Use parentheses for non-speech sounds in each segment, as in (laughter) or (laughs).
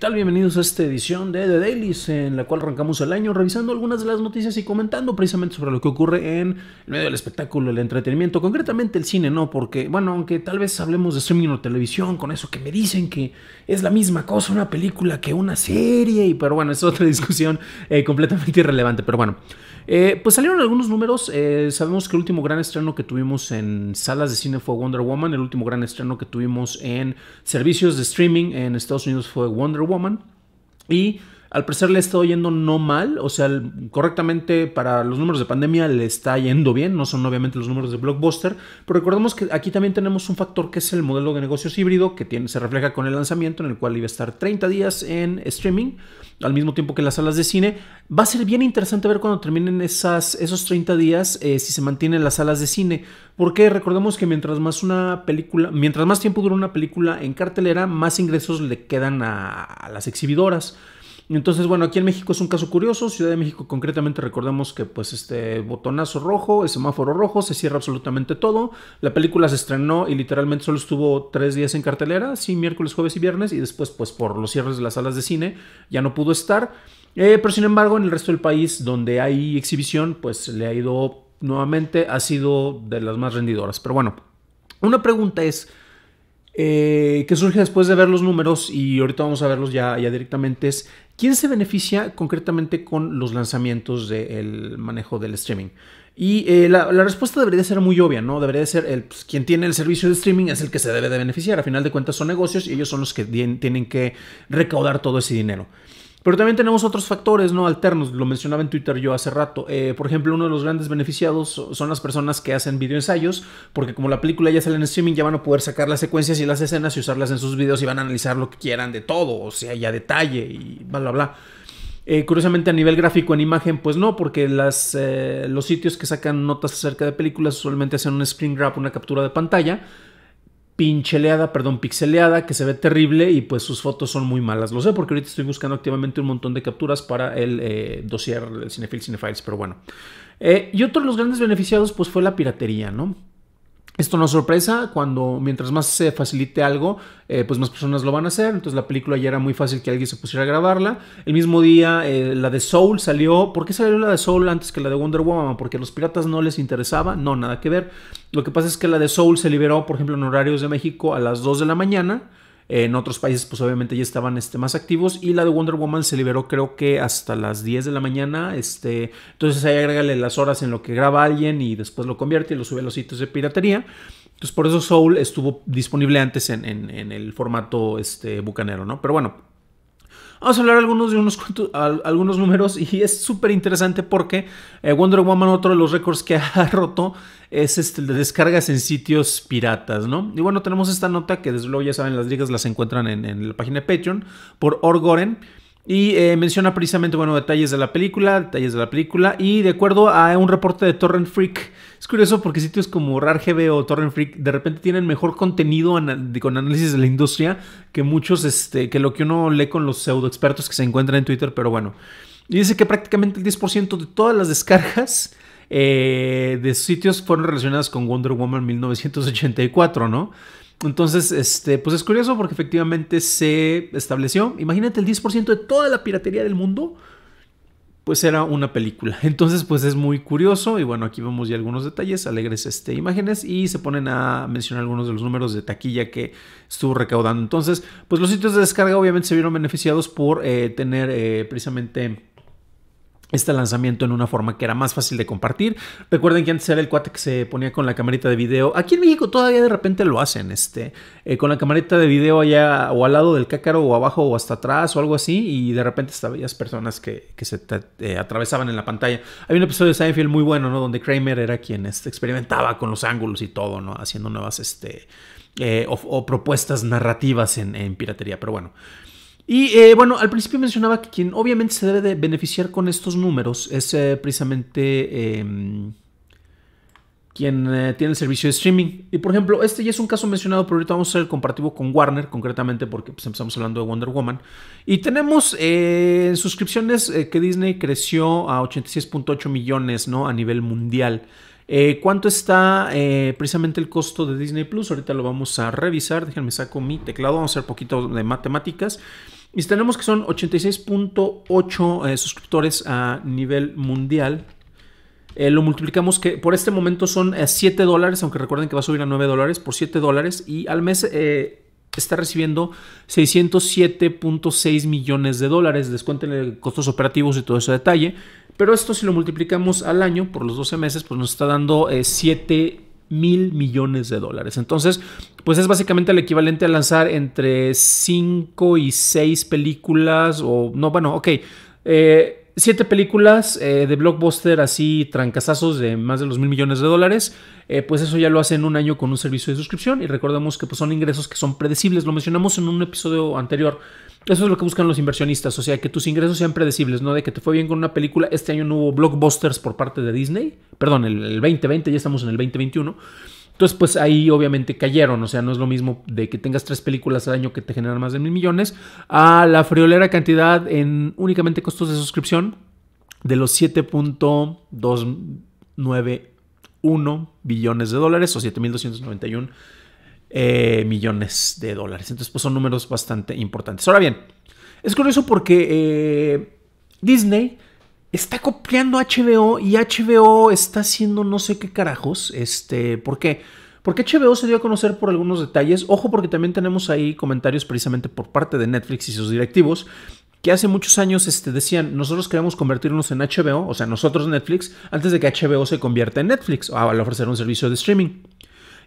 tal? Bienvenidos a esta edición de The Dailies, en la cual arrancamos el año revisando algunas de las noticias y comentando precisamente sobre lo que ocurre en el medio del espectáculo, el entretenimiento, concretamente el cine, ¿no? Porque, bueno, aunque tal vez hablemos de streaming o televisión, con eso que me dicen que es la misma cosa una película que una serie, y pero bueno, es otra (laughs) discusión eh, completamente irrelevante, pero bueno. Eh, pues salieron algunos números. Eh, sabemos que el último gran estreno que tuvimos en salas de cine fue Wonder Woman. El último gran estreno que tuvimos en servicios de streaming en Estados Unidos fue Wonder Woman. Y al parecer le está yendo no mal, o sea, correctamente para los números de pandemia le está yendo bien, no son obviamente los números de Blockbuster, pero recordemos que aquí también tenemos un factor que es el modelo de negocios híbrido que tiene, se refleja con el lanzamiento en el cual iba a estar 30 días en streaming, al mismo tiempo que las salas de cine. Va a ser bien interesante ver cuando terminen esas, esos 30 días eh, si se mantienen las salas de cine, porque recordemos que mientras más una película, mientras más tiempo dura una película en cartelera, más ingresos le quedan a las exhibidoras. Entonces, bueno, aquí en México es un caso curioso. Ciudad de México, concretamente, recordemos que, pues, este botonazo rojo, el semáforo rojo, se cierra absolutamente todo. La película se estrenó y literalmente solo estuvo tres días en cartelera, sí, miércoles, jueves y viernes, y después, pues, por los cierres de las salas de cine, ya no pudo estar. Eh, pero sin embargo, en el resto del país donde hay exhibición, pues le ha ido nuevamente, ha sido de las más rendidoras. Pero bueno, una pregunta es. Eh, que surge después de ver los números y ahorita vamos a verlos ya, ya directamente es quién se beneficia concretamente con los lanzamientos del manejo del streaming. Y eh, la, respuesta debería ser muy obvia, ¿no? Debería ser el, pues, quien tiene el servicio de streaming es el que se debe de beneficiar. A final de cuentas son negocios y ellos son los que tienen que recaudar todo ese dinero. Pero también tenemos otros factores no alternos, lo mencionaba en Twitter yo hace rato. Eh, por ejemplo, uno de los grandes beneficiados son las personas que hacen videoensayos, porque como la película ya sale en streaming, ya van a poder sacar las secuencias y las escenas y usarlas en sus videos y van a analizar lo que quieran de todo, o sea, ya detalle y bla, bla, bla. Eh, curiosamente a nivel gráfico en imagen, pues no, porque las, eh, los sitios que sacan notas acerca de películas usualmente hacen un screen grab, una captura de pantalla, pincheleada, perdón, pixeleada, que se ve terrible y pues sus fotos son muy malas. Lo sé porque ahorita estoy buscando activamente un montón de capturas para el eh, dossier el Cinefil Cinefiles, pero bueno. Eh, y otro de los grandes beneficiados pues fue la piratería, ¿no? Esto es sorpresa cuando mientras más se facilite algo, eh, pues más personas lo van a hacer. Entonces la película ya era muy fácil que alguien se pusiera a grabarla. El mismo día eh, la de Soul salió. ¿Por qué salió la de Soul antes que la de Wonder Woman? Porque a los piratas no les interesaba. No, nada que ver. Lo que pasa es que la de Soul se liberó, por ejemplo, en horarios de México a las 2 de la mañana en otros países, pues obviamente ya estaban este, más activos. Y la de Wonder Woman se liberó creo que hasta las 10 de la mañana. Este, entonces ahí agrégale las horas en lo que graba alguien y después lo convierte y lo sube a los sitios de piratería. Entonces por eso Soul estuvo disponible antes en, en el formato este, bucanero, ¿no? Pero bueno, Vamos a hablar algunos de unos algunos números y es súper interesante porque eh, Wonder Woman, otro de los récords que (laughs) ha roto es este, de descargas en sitios piratas, ¿no? Y bueno, tenemos esta nota que desde luego ya saben, las ligas las encuentran en, la página de Patreon por Orgoren. Y eh, menciona precisamente, bueno, detalles de la película, detalles de la película. Y de acuerdo a un reporte de Torrent Freak, es curioso porque sitios como RARGB o Torrent Freak de repente tienen mejor contenido con análisis de la industria que muchos, este, que lo que uno lee con los pseudo expertos que se encuentran en Twitter, pero bueno. Y dice que prácticamente el 10% de todas las descargas eh, de sitios fueron relacionadas con Wonder Woman 1984, ¿no? Entonces, este, pues es curioso porque efectivamente se estableció, imagínate el 10% de toda la piratería del mundo pues era una película. (laughs) Entonces, pues es muy curioso y bueno, aquí vemos ya algunos detalles, alegres este, imágenes y se ponen a mencionar algunos de los números de taquilla que estuvo recaudando. Entonces, pues los sitios de descarga obviamente se vieron beneficiados por eh, tener eh, precisamente este lanzamiento en una forma que era más fácil de compartir. Recuerden que antes era el cuate que se ponía con la camarita de video. Aquí en México todavía de repente lo hacen, este, eh, con la camarita de video allá o al lado del cácaro o abajo o hasta atrás o algo así y de repente estabas personas que, se eh, atravesaban en la pantalla. Hay un episodio de Seinfeld muy bueno, ¿no? Donde Kramer era quien este, experimentaba con los ángulos y todo, ¿no? Haciendo nuevas, este, eh, o, propuestas narrativas en, piratería. Pero bueno, y eh, bueno, al principio mencionaba que quien obviamente se debe de beneficiar con estos números es eh, precisamente em, quien eh, tiene el servicio de streaming. Y por ejemplo, este ya es un caso mencionado, pero ahorita vamos a hacer el comparativo con Warner, concretamente porque pues, empezamos hablando de Wonder Woman. Y tenemos suscripciones que Disney creció a 86.8 millones ¿no? a nivel mundial. ¿Cuánto está precisamente el costo de Disney Plus? Ahorita lo vamos a revisar. Déjenme saco mi teclado. Vamos a hacer poquito de matemáticas. Y tenemos que son 86.8 eh, suscriptores a nivel mundial. Eh, lo multiplicamos que por este momento son 7 eh, dólares, aunque recuerden que va a subir a 9 dólares, por 7 dólares. Y al mes está recibiendo 607.6 millones de dólares. Descuenten costos operativos y todo ese detalle. Pero esto si lo multiplicamos al año por los 12 meses, pues nos está dando 7 mil millones de dólares. Entonces, pues es básicamente el equivalente a lanzar entre cinco y seis películas, o no, bueno, ok, eh, siete películas eh, de blockbuster así trancasazos de más de los mil millones de dólares. Eh, pues eso ya lo hacen un año con un servicio de suscripción y recordemos que pues, son ingresos que son predecibles, lo mencionamos en un episodio anterior. Eso es lo que buscan los inversionistas, o sea, que tus ingresos sean predecibles, no de que te fue bien con una película. Este año no hubo blockbusters por parte de Disney, perdón, el, 2020, ya estamos en el 2021. Entonces, pues ahí obviamente cayeron, o sea, no es lo mismo de que tengas tres películas al año que te generan más de mil millones, a la friolera cantidad en únicamente costos de suscripción de los 7.291 billones de dólares o 7.291 eh, millones de dólares. Entonces, pues son números bastante importantes. Ahora bien, es curioso porque eh, Disney está copiando HBO y HBO está haciendo no sé qué carajos. Este, ¿Por qué? Porque HBO se dio a conocer por algunos detalles. Ojo, porque también tenemos ahí comentarios precisamente por parte de Netflix y sus directivos que hace muchos años este, decían, nosotros queremos convertirnos en HBO, o sea, nosotros Netflix, antes de que HBO se convierta en Netflix, o al ofrecer un servicio de streaming.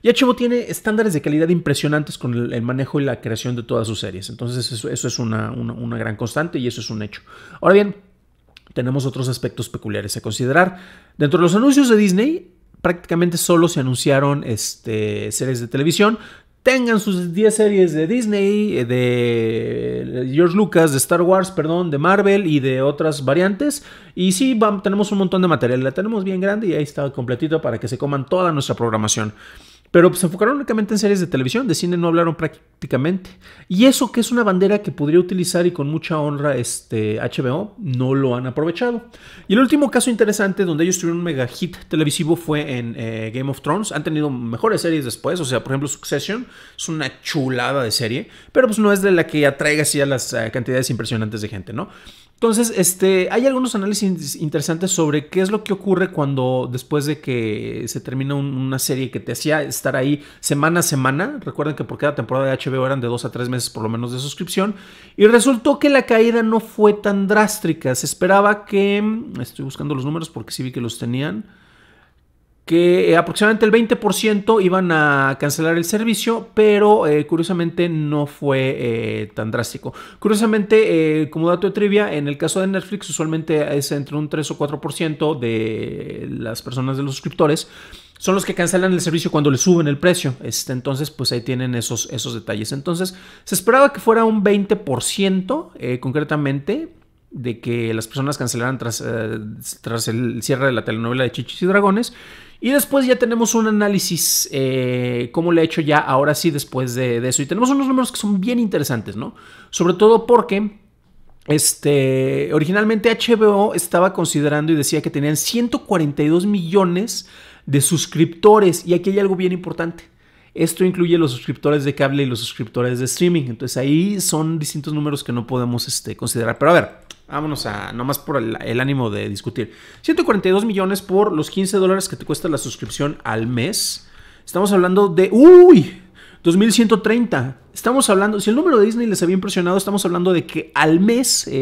Y HBO tiene estándares de calidad impresionantes con el, manejo y la creación de todas sus series. Entonces eso, es una, gran constante y eso es un hecho. Ahora bien, tenemos otros aspectos peculiares a considerar. Dentro de los anuncios de Disney, prácticamente solo se anunciaron este, series de televisión. Tengan sus 10 series de Disney, eh, de George Lucas, de Star Wars, perdón, de Marvel y de otras variantes. Y sí, tenemos un montón de material, la tenemos bien grande y ahí está completito para que se coman toda nuestra programación. Pero pues, se enfocaron únicamente en series de televisión, de cine no hablaron prácticamente. Y eso que es una bandera que podría utilizar y con mucha honra este HBO, no lo han aprovechado. Y el último caso interesante donde ellos tuvieron un mega hit televisivo fue en eh, Game of Thrones. Han tenido mejores series después, o sea, por ejemplo Succession es una chulada de serie, pero pues no es de la que atraiga así a las eh, cantidades impresionantes de gente, ¿no? Entonces, este, hay algunos análisis interesantes sobre qué es lo que ocurre cuando después de que se termina una serie que te hacía estar ahí semana a semana. Recuerden que por cada temporada de HBO eran de dos a tres meses por lo menos de suscripción. Y resultó que la caída no fue tan drástica. Se esperaba que... Mm, estoy buscando los números porque sí vi que los tenían que eh, aproximadamente el 20% iban a cancelar el servicio, pero eh, curiosamente no fue eh, tan drástico. Curiosamente, como dato de trivia, en el caso de Netflix usualmente es entre un 3 o 4% de las personas de los suscriptores son los que cancelan el servicio cuando le suben el precio. Este, entonces, pues ahí tienen esos, esos detalles. Entonces, se esperaba que fuera un 20% concretamente, de que las personas cancelaran tras, tras el cierre de la telenovela de Chichis y Dragones y después ya tenemos un análisis, eh, como le he hecho ya ahora sí después de, de, eso. Y tenemos unos números que son bien interesantes, ¿no? Sobre todo porque... Este, originalmente HBO estaba considerando y decía que tenían 142 millones de suscriptores. Y aquí hay algo bien importante. Esto incluye los suscriptores de cable y los suscriptores de streaming. Entonces ahí son distintos números que no podemos este, considerar. Pero a ver, vámonos a nomás por el, ánimo de discutir. 142 millones por los 15 dólares que te cuesta la suscripción al mes. Estamos hablando de... ¡Uy! 2130. Estamos hablando, si el número de Disney les había impresionado, estamos hablando de que al mes HBO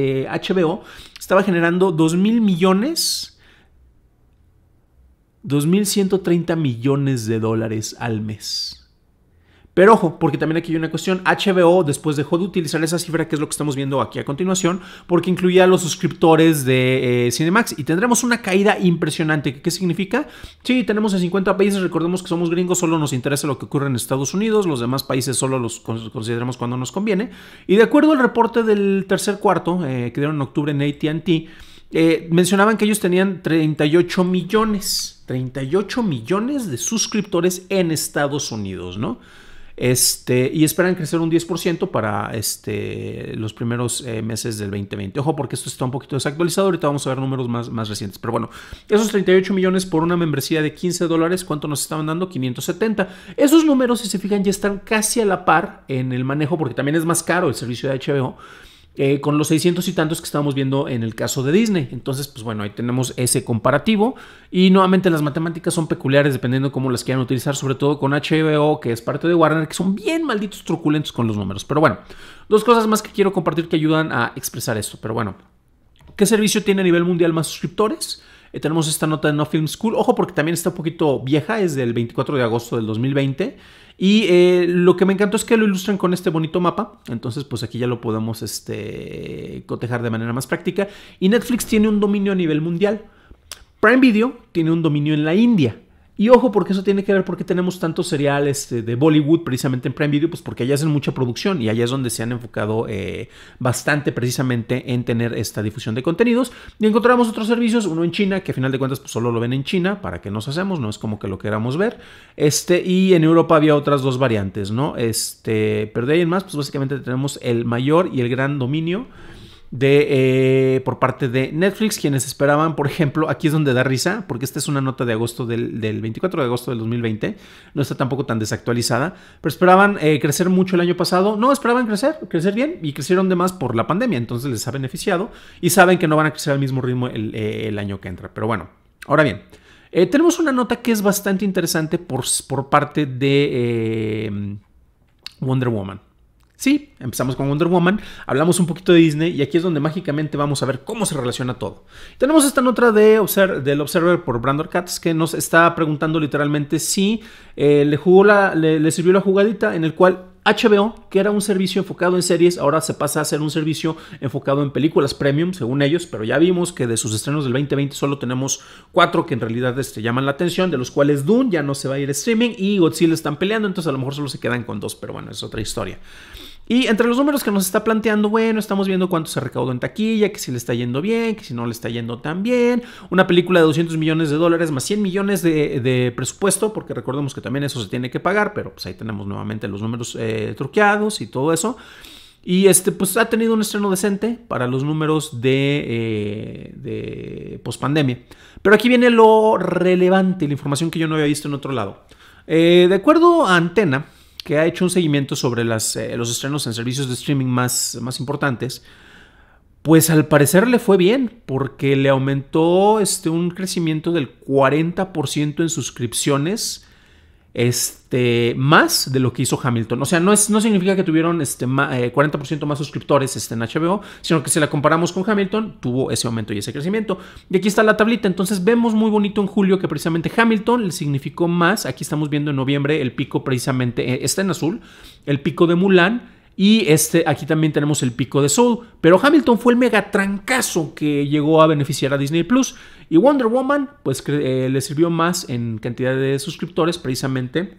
eh, estaba generando 2000 millones 2.130 millones de dólares al mes. Pero ojo, porque también aquí hay una cuestión, HBO después dejó de utilizar esa cifra, que es lo que estamos viendo aquí a continuación, porque incluía a los suscriptores de eh, Cinemax y tendremos una caída impresionante. ¿Qué significa? Sí, tenemos en 50 países, recordemos que somos gringos, solo nos interesa lo que ocurre en Estados Unidos, los demás países solo los consideramos cuando nos conviene. Y de acuerdo al reporte del tercer cuarto, eh, que dieron en octubre en ATT, eh, mencionaban que ellos tenían 38 millones, 38 millones de suscriptores en Estados Unidos, ¿no? Este, y esperan crecer un 10% para este, los primeros eh, meses del 2020. Ojo, porque esto está un poquito desactualizado. Ahorita vamos a ver números más, más recientes. Pero bueno, esos 38 millones por una membresía de 15 dólares, ¿cuánto nos estaban dando? 570. Esos números, si se fijan, ya están casi a la par en el manejo, porque también es más caro el servicio de HBO. Eh, con los 600 y tantos que estamos viendo en el caso de Disney. Entonces, pues bueno, ahí tenemos ese comparativo. Y nuevamente las matemáticas son peculiares dependiendo cómo las quieran utilizar, sobre todo con HBO, que es parte de Warner, que son bien malditos truculentos con los números. Pero bueno, dos cosas más que quiero compartir que ayudan a expresar esto. Pero bueno, ¿qué servicio tiene a nivel mundial más suscriptores? tenemos esta nota de No Film School. Ojo, porque también está un poquito vieja, es del 24 de agosto del 2020. Y eh, lo que me encantó es que lo ilustran con este bonito mapa. Entonces, pues aquí ya lo podemos este, cotejar de manera más práctica. Y Netflix tiene un dominio a nivel mundial. Prime Video tiene un dominio en la India. Y ojo, porque eso tiene que ver porque tenemos tantos seriales este, de Bollywood precisamente en Prime Video, pues porque allá hacen mucha producción y allá es donde se han enfocado eh, bastante precisamente en tener esta difusión de contenidos. Y encontramos otros servicios, uno en China, que a final de cuentas pues, solo lo ven en China, para que nos hacemos, no es como que lo queramos ver. Este, y en Europa había otras dos variantes, ¿no? Este, pero de ahí en más, pues básicamente tenemos el mayor y el gran dominio de, eh, por parte de Netflix, quienes esperaban, por ejemplo, aquí es donde da risa, porque esta es una nota de agosto del, 24 de agosto del 2020, no está tampoco tan desactualizada, pero esperaban eh, crecer mucho el año pasado, no esperaban crecer, crecer bien y crecieron de más por la pandemia, entonces les ha beneficiado y saben que no van a crecer al mismo ritmo el, eh, año que entra, pero bueno, ahora bien. tenemos una nota que es bastante interesante por, por parte de Wonder Woman. Sí, empezamos con Wonder Woman, hablamos un poquito de Disney y aquí es donde mágicamente vamos a ver cómo se relaciona todo. Tenemos esta nota de del Observer por Brandon Katz que nos está preguntando literalmente si eh, le, jugó la, le, sirvió la jugadita en el cual HBO, que era un servicio enfocado en series, ahora se pasa a ser un servicio enfocado en películas premium, según ellos, pero ya vimos que de sus estrenos del 2020 solo tenemos cuatro que en realidad este, llaman la atención, de los cuales Dune ya no se va a ir streaming y Godzilla están peleando, entonces a lo mejor solo se quedan con dos, pero bueno, es otra historia. Y entre los números que nos está planteando, bueno, estamos viendo cuánto se recaudó en taquilla, que si le está yendo bien, que si no le está yendo tan bien. Una película de 200 millones de dólares más 100 millones de, presupuesto, porque recordemos que también eso se tiene que pagar, pero pues ahí tenemos nuevamente los números eh, truqueados y todo eso. Y este, pues ha tenido un estreno decente para los números de, eh, de pospandemia. Pero aquí viene lo relevante, la información que yo no había visto en otro lado. Eh, de acuerdo a Antena, que ha hecho un seguimiento sobre eh, los estrenos en servicios de streaming más, importantes, pues al parecer le fue bien, porque le aumentó este, un crecimiento del 40% en suscripciones este, más de lo que hizo Hamilton. O sea, no, es, no significa que tuvieron este, 40% eh, más suscriptores este, en HBO, sino que si la comparamos con Hamilton, tuvo ese aumento y ese crecimiento. Y aquí está la tablita. Entonces vemos muy bonito en julio que precisamente Hamilton le significó más. Aquí estamos viendo en noviembre el pico precisamente, eh, está en azul, el pico de Mulan. Y este, aquí también tenemos el pico de Soul. Pero Hamilton fue el mega trancazo que llegó a beneficiar a Disney Plus. Y Wonder Woman, pues eh, le sirvió más en cantidad de suscriptores precisamente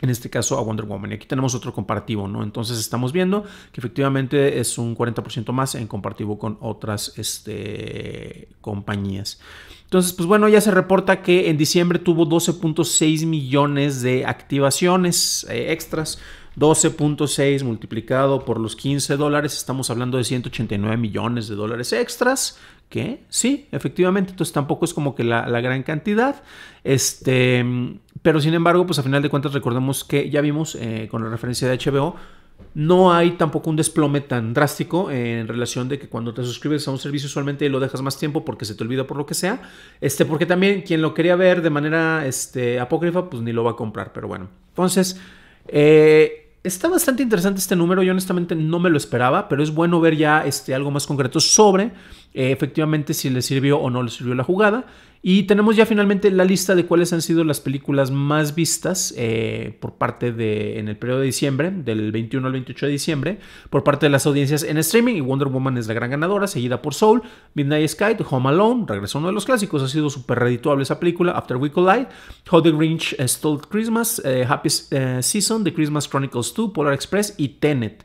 en este caso a Wonder Woman. Y aquí tenemos otro comparativo, ¿no? Entonces estamos viendo que efectivamente es un 40% más en comparativo con otras este, compañías. Entonces, pues bueno, ya se reporta que en diciembre tuvo 12.6 millones de activaciones eh, extras. 12.6 multiplicado por los 15 dólares, estamos hablando de 189 millones de dólares extras que Sí, efectivamente. Entonces tampoco es como que la, gran cantidad. Este, pero sin embargo, pues a final de cuentas recordemos que ya vimos eh, con la referencia de HBO, no hay tampoco un desplome tan drástico en relación de que cuando te suscribes a un servicio usualmente lo dejas más tiempo porque se te olvida por lo que sea. Este, porque también quien lo quería ver de manera este, apócrifa, pues ni lo va a comprar, pero bueno. Entonces, eh, está bastante interesante este número. Yo honestamente no me lo esperaba, pero es bueno ver ya este, algo más concreto sobre eh, efectivamente si le sirvió o no le sirvió la jugada. Y tenemos ya finalmente la lista de cuáles han sido las películas más vistas eh, por parte de, en el periodo de diciembre, del 21 al 28 de diciembre, por parte de las audiencias en streaming. Y Wonder Woman es la gran ganadora, seguida por Soul, Midnight Sky, Home Alone, regresó uno de los clásicos, ha sido súper redituable esa película, After We Collide, How the Grinch Stole Christmas, eh, Happy eh, Season, The Christmas Chronicles 2, Polar Express y Tenet.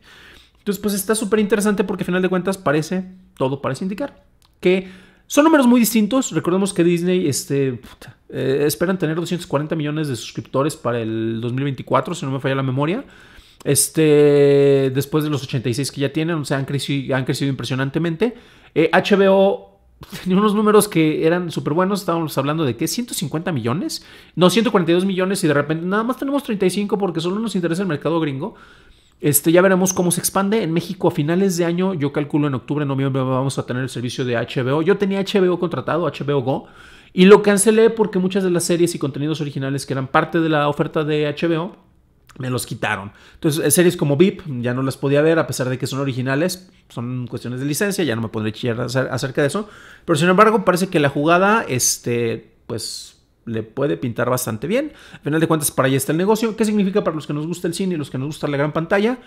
Entonces, pues está súper interesante porque al final de cuentas parece, todo parece indicar que son números muy distintos. Recordemos que Disney este, eh, esperan tener 240 millones de suscriptores para el 2024, si no me falla la memoria. Este, después de los 86 que ya tienen, o sea, han crecido, han crecido impresionantemente. HBO eh, (laughs) tenía unos números que eran súper buenos. Estábamos hablando de que 150 millones, no 142 millones, y de repente nada más tenemos 35 porque solo nos interesa el mercado gringo. Este, ya veremos cómo se expande. En México a finales de año, yo calculo en octubre, noviembre vamos a tener el servicio de HBO. Yo tenía HBO contratado, HBO Go, y lo cancelé porque muchas de las series y contenidos originales que eran parte de la oferta de HBO me los quitaron. Entonces, eh, series como VIP ya no las podía ver, a pesar de que son originales, son cuestiones de licencia, ya no me pondré chillar acerca de eso. Pero sin embargo, parece que la jugada, este, pues le puede pintar bastante bien. Al final de cuentas, para allá está el negocio. ¿Qué significa para los que nos gusta el cine y los que nos gusta la gran pantalla?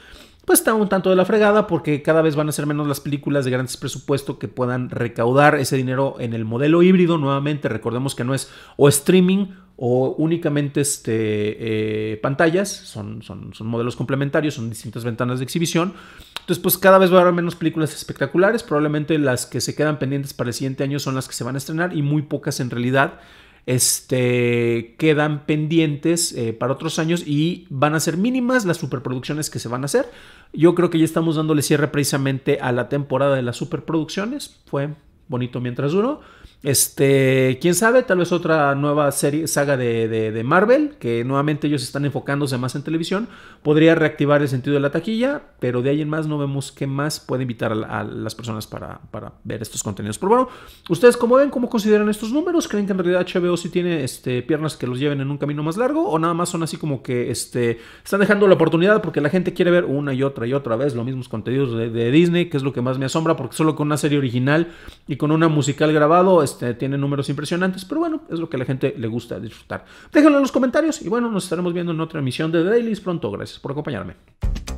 Pues está un tanto de la fregada porque cada vez van a ser menos las películas de grandes presupuesto que puedan recaudar ese dinero en el modelo híbrido. Nuevamente, recordemos que no es o streaming o únicamente este, eh, pantallas, son, son, son, modelos complementarios, son distintas ventanas de exhibición. Entonces, pues cada vez va a haber menos películas espectaculares, probablemente las que se quedan pendientes para el siguiente año son las que se van a estrenar y muy pocas en realidad este, quedan pendientes eh, para otros años y van a ser mínimas las superproducciones que se van a hacer. Yo creo que ya estamos dándole cierre precisamente a la temporada de las superproducciones. Fue bonito mientras duró. Este, quién sabe, tal vez otra nueva serie, saga de, de, de, Marvel, que nuevamente ellos están enfocándose más en televisión, podría reactivar el sentido de la taquilla, pero de ahí en más no vemos qué más puede invitar a, las personas para, para, ver estos contenidos. Pero bueno, ¿ustedes cómo ven, cómo consideran estos números? ¿Creen que en realidad HBO sí tiene este, piernas que los lleven en un camino más largo? ¿O nada más son así como que este, están dejando la oportunidad porque la gente quiere ver una y otra y otra vez los mismos contenidos de, de Disney, que es lo que más me asombra, porque solo con una serie original y con una musical grabado, este, tiene números impresionantes, pero bueno, es lo que a la gente le gusta disfrutar. Déjenlo en los comentarios y bueno, nos estaremos viendo en otra emisión de Dailys pronto. Gracias por acompañarme.